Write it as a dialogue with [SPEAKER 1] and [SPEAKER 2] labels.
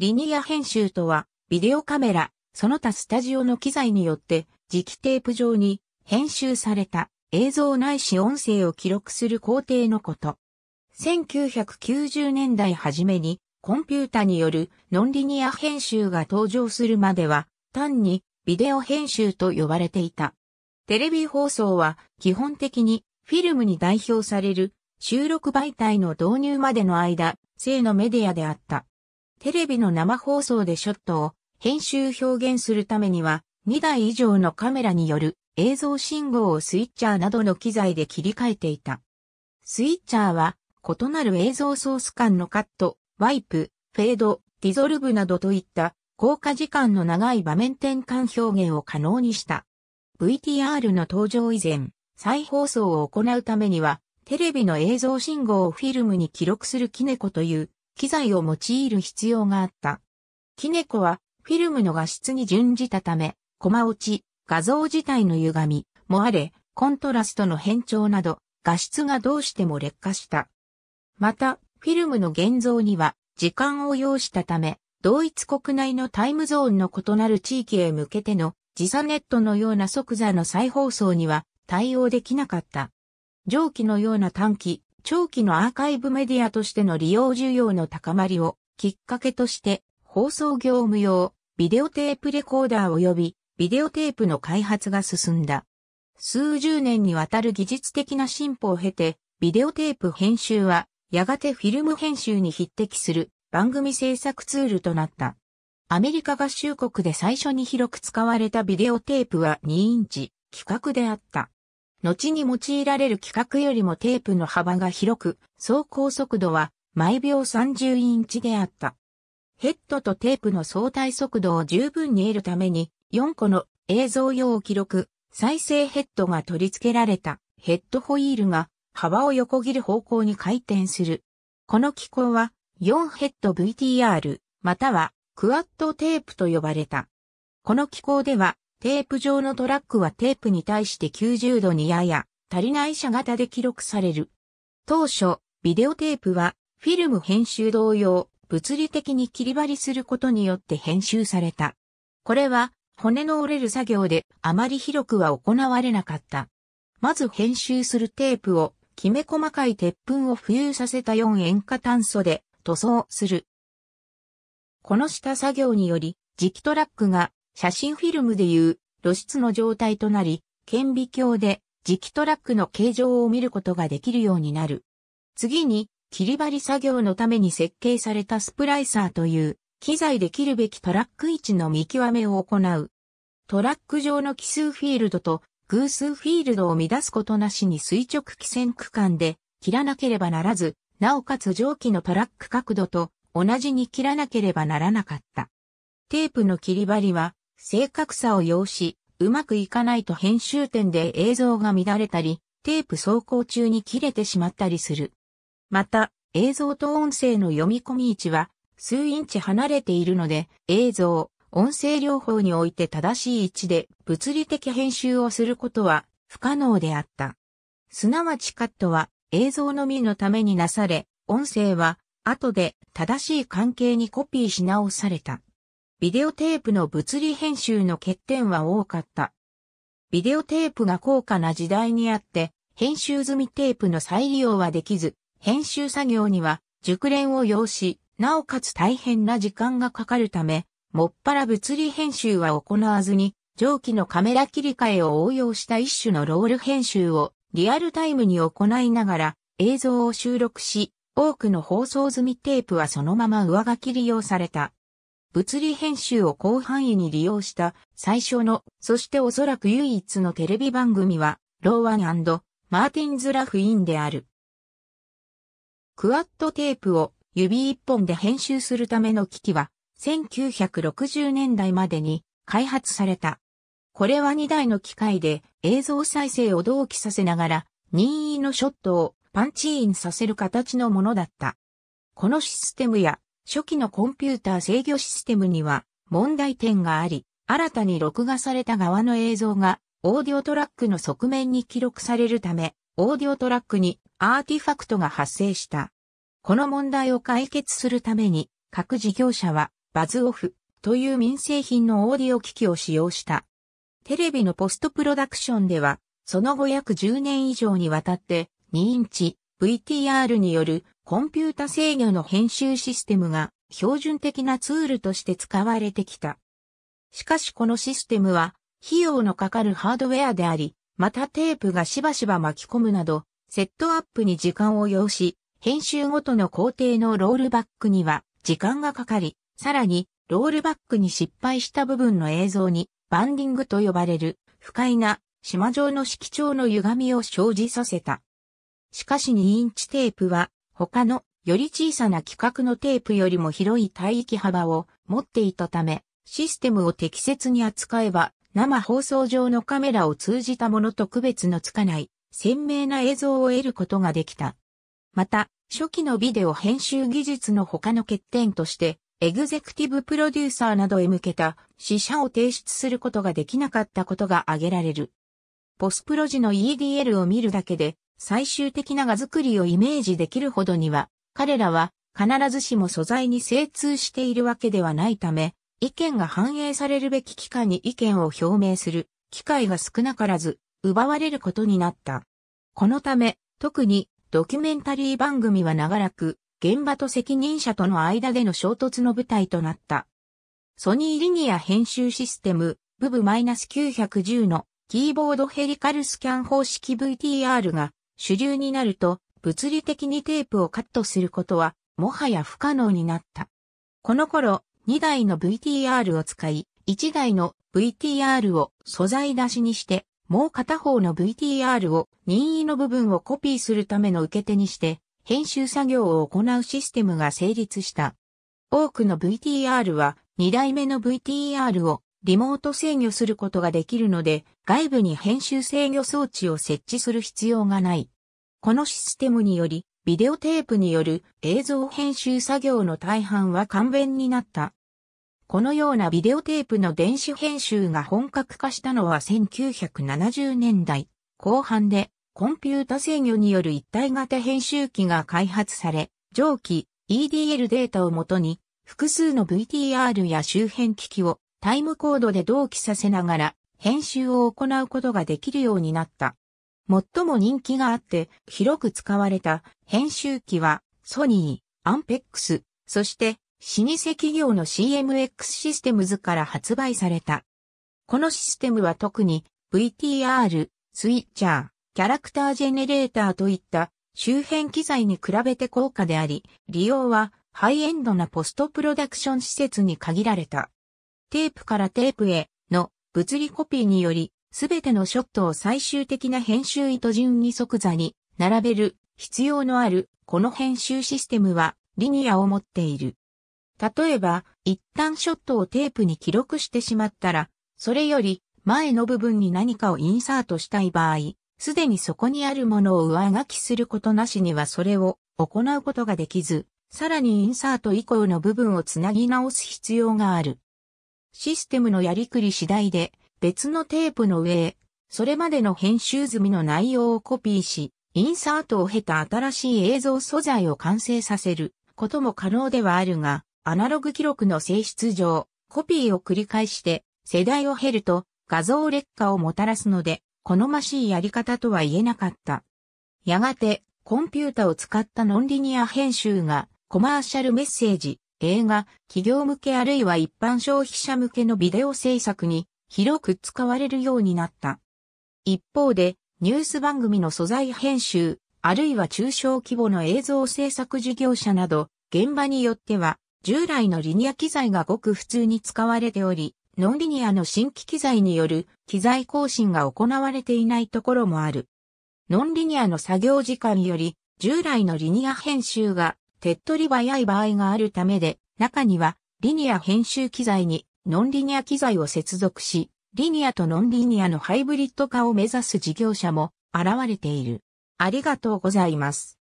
[SPEAKER 1] リニア編集とは、ビデオカメラ、その他スタジオの機材によって、磁気テープ上に編集された映像ないし音声を記録する工程のこと。1990年代初めに、コンピュータによるノンリニア編集が登場するまでは、単にビデオ編集と呼ばれていた。テレビ放送は基本的にフィルムに代表される収録媒体の導入までの間、性のメディアであった。テレビの生放送でショットを編集表現するためには、2台以上のカメラによる映像信号をスイッチャーなどの機材で切り替えていた。スイッチャーは、異なる映像ソース間のカット、ワイプ、フェード、ディゾルブなどといった効果時間の長い場面転換表現を可能にした。VTR の登場以前、再放送を行うためには、テレビの映像信号をフィルムに記録するキネコという機材を用いる必要があった。キネコはフィルムの画質に準じたため、コマ落ち、画像自体の歪み、もあれ、コントラストの変調など、画質がどうしても劣化した。また、フィルムの現像には時間を要したため、同一国内のタイムゾーンの異なる地域へ向けての時差ネットのような即座の再放送には対応できなかった。上記のような短期、長期のアーカイブメディアとしての利用需要の高まりをきっかけとして放送業務用ビデオテープレコーダー及びビデオテープの開発が進んだ。数十年にわたる技術的な進歩を経て、ビデオテープ編集はやがてフィルム編集に匹敵する番組制作ツールとなった。アメリカ合衆国で最初に広く使われたビデオテープは2インチ規格であった。後に用いられる規格よりもテープの幅が広く、走行速度は毎秒30インチであった。ヘッドとテープの相対速度を十分に得るために、4個の映像用記録、再生ヘッドが取り付けられたヘッドホイールが幅を横切る方向に回転する。この機構は4ヘッド VTR またはクワッドテープと呼ばれた。この機構ではテープ上のトラックはテープに対して90度にやや足りない射型で記録される。当初、ビデオテープはフィルム編集同様、物理的に切り張りすることによって編集された。これは骨の折れる作業であまり広くは行われなかった。まず編集するテープをきめ細かい鉄粉を浮遊させた4塩化炭素で塗装する。この下作業により、磁気トラックが写真フィルムでいう露出の状態となり、顕微鏡で磁気トラックの形状を見ることができるようになる。次に、切り張り作業のために設計されたスプライサーという、機材で切るべきトラック位置の見極めを行う。トラック上の奇数フィールドと偶数フィールドを乱すことなしに垂直汽線区間で切らなければならず、なおかつ上記のトラック角度と同じに切らなければならなかった。テープの切り張りは正確さを要し、うまくいかないと編集点で映像が乱れたり、テープ走行中に切れてしまったりする。また、映像と音声の読み込み位置は数インチ離れているので、映像、音声両方において正しい位置で物理的編集をすることは不可能であった。すなわちカットは映像のみのためになされ、音声は後で正しい関係にコピーし直された。ビデオテープの物理編集の欠点は多かった。ビデオテープが高価な時代にあって、編集済みテープの再利用はできず、編集作業には熟練を要し、なおかつ大変な時間がかかるため、もっぱら物理編集は行わずに、上記のカメラ切り替えを応用した一種のロール編集をリアルタイムに行いながら映像を収録し、多くの放送済みテープはそのまま上書き利用された。物理編集を広範囲に利用した最初の、そしておそらく唯一のテレビ番組は、ローワンマーティンズ・ラフ・インである。クワッドテープを指一本で編集するための機器は、1960年代までに開発された。これは2台の機械で映像再生を同期させながら、任意のショットをパンチインさせる形のものだった。このシステムや初期のコンピューター制御システムには問題点があり、新たに録画された側の映像がオーディオトラックの側面に記録されるため、オーディオトラックにアーティファクトが発生した。この問題を解決するために、各事業者はバズオフという民生品のオーディオ機器を使用した。テレビのポストプロダクションでは、その後約10年以上にわたって2インチ VTR によるコンピュータ制御の編集システムが標準的なツールとして使われてきた。しかしこのシステムは費用のかかるハードウェアであり、またテープがしばしば巻き込むなど、セットアップに時間を要し、編集ごとの工程のロールバックには時間がかかり、さらにロールバックに失敗した部分の映像にバンディングと呼ばれる不快な島状の色調の歪みを生じさせた。しかし2インチテープは他のより小さな規格のテープよりも広い帯域幅を持っていたため、システムを適切に扱えば生放送上のカメラを通じたものと区別のつかない鮮明な映像を得ることができた。また、初期のビデオ編集技術の他の欠点として、エグゼクティブプロデューサーなどへ向けた死者を提出することができなかったことが挙げられる。ポスプロジの EDL を見るだけで最終的な画作りをイメージできるほどには、彼らは必ずしも素材に精通しているわけではないため、意見が反映されるべき機関に意見を表明する機会が少なからず奪われることになった。このため、特にドキュメンタリー番組は長らく現場と責任者との間での衝突の舞台となった。ソニーリニア編集システム、ブブ -910 のキーボードヘリカルスキャン方式 VTR が主流になると、物理的にテープをカットすることは、もはや不可能になった。この頃、2台の VTR を使い、1台の VTR を素材出しにして、もう片方の VTR を任意の部分をコピーするための受け手にして、編集作業を行うシステムが成立した。多くの VTR は2台目の VTR をリモート制御することができるので、外部に編集制御装置を設置する必要がない。このシステムにより、ビデオテープによる映像編集作業の大半は簡便になった。このようなビデオテープの電子編集が本格化したのは1970年代後半で、コンピュータ制御による一体型編集機が開発され、上記 EDL データをもとに、複数の VTR や周辺機器をタイムコードで同期させながら編集を行うことができるようになった。最も人気があって広く使われた編集機はソニー、アンペックス、そして老舗企業の CMX システムズから発売された。このシステムは特に VTR、スイッチャー、キャラクタージェネレーターといった周辺機材に比べて高価であり、利用はハイエンドなポストプロダクション施設に限られた。テープからテープへの物理コピーにより、すべてのショットを最終的な編集意図順に即座に並べる必要のあるこの編集システムはリニアを持っている。例えば、一旦ショットをテープに記録してしまったら、それより前の部分に何かをインサートしたい場合、すでにそこにあるものを上書きすることなしにはそれを行うことができず、さらにインサート以降の部分をつなぎ直す必要がある。システムのやりくり次第で、別のテープの上へ、それまでの編集済みの内容をコピーし、インサートを経た新しい映像素材を完成させることも可能ではあるが、アナログ記録の性質上、コピーを繰り返して世代を経ると画像劣化をもたらすので、好ましいやり方とは言えなかった。やがて、コンピュータを使ったノンリニア編集がコマーシャルメッセージ、映画、企業向けあるいは一般消費者向けのビデオ制作に広く使われるようになった。一方で、ニュース番組の素材編集、あるいは中小規模の映像制作事業者など、現場によっては、従来のリニア機材がごく普通に使われており、ノンリニアの新規機材による機材更新が行われていないところもある。ノンリニアの作業時間より従来のリニア編集が手っ取り早い場合があるためで、中にはリニア編集機材にノンリニア機材を接続し、リニアとノンリニアのハイブリッド化を目指す事業者も現れている。ありがとうございます。